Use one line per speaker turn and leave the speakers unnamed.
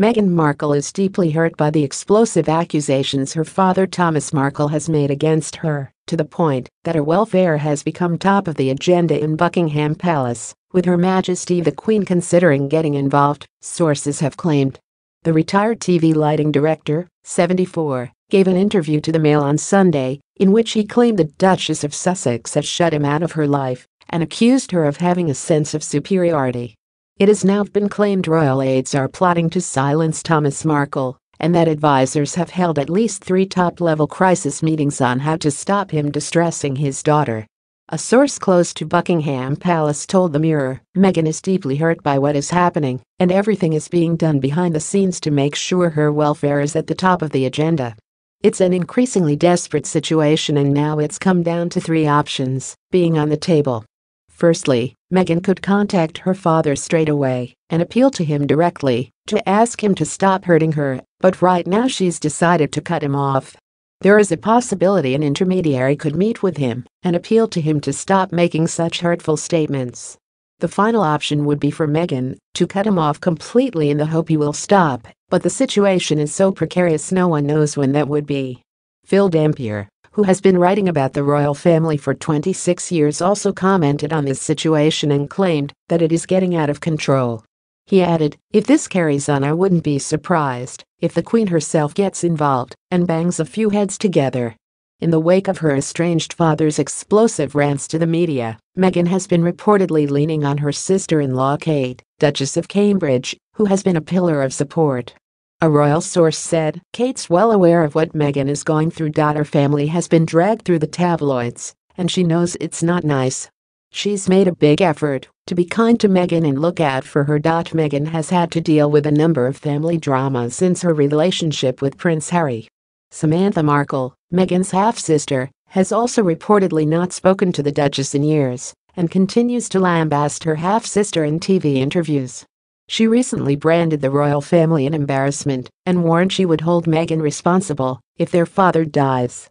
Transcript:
Meghan Markle is deeply hurt by the explosive accusations her father Thomas Markle has made against her, to the point that her welfare has become top of the agenda in Buckingham Palace, with Her Majesty the Queen considering getting involved, sources have claimed. The retired TV lighting director, 74, gave an interview to the Mail on Sunday in which he claimed the Duchess of Sussex had shut him out of her life and accused her of having a sense of superiority it has now been claimed royal aides are plotting to silence Thomas Markle and that advisers have held at least three top-level crisis meetings on how to stop him distressing his daughter. A source close to Buckingham Palace told the Mirror, Meghan is deeply hurt by what is happening, and everything is being done behind the scenes to make sure her welfare is at the top of the agenda. It's an increasingly desperate situation and now it's come down to three options being on the table, Firstly, Meghan could contact her father straight away and appeal to him directly to ask him to stop hurting her, but right now she's decided to cut him off. There is a possibility an intermediary could meet with him and appeal to him to stop making such hurtful statements. The final option would be for Meghan to cut him off completely in the hope he will stop, but the situation is so precarious no one knows when that would be. Phil Dampier who has been writing about the royal family for 26 years also commented on this situation and claimed that it is getting out of control. He added, If this carries on I wouldn't be surprised if the Queen herself gets involved and bangs a few heads together. In the wake of her estranged father's explosive rants to the media, Meghan has been reportedly leaning on her sister-in-law Kate, Duchess of Cambridge, who has been a pillar of support. A royal source said, Kate's well aware of what Meghan is going through. Her family has been dragged through the tabloids, and she knows it's not nice. She's made a big effort to be kind to Meghan and look out for her. Meghan has had to deal with a number of family dramas since her relationship with Prince Harry. Samantha Markle, Meghan's half sister, has also reportedly not spoken to the Duchess in years and continues to lambast her half sister in TV interviews. She recently branded the royal family an embarrassment and warned she would hold Meghan responsible if their father dies.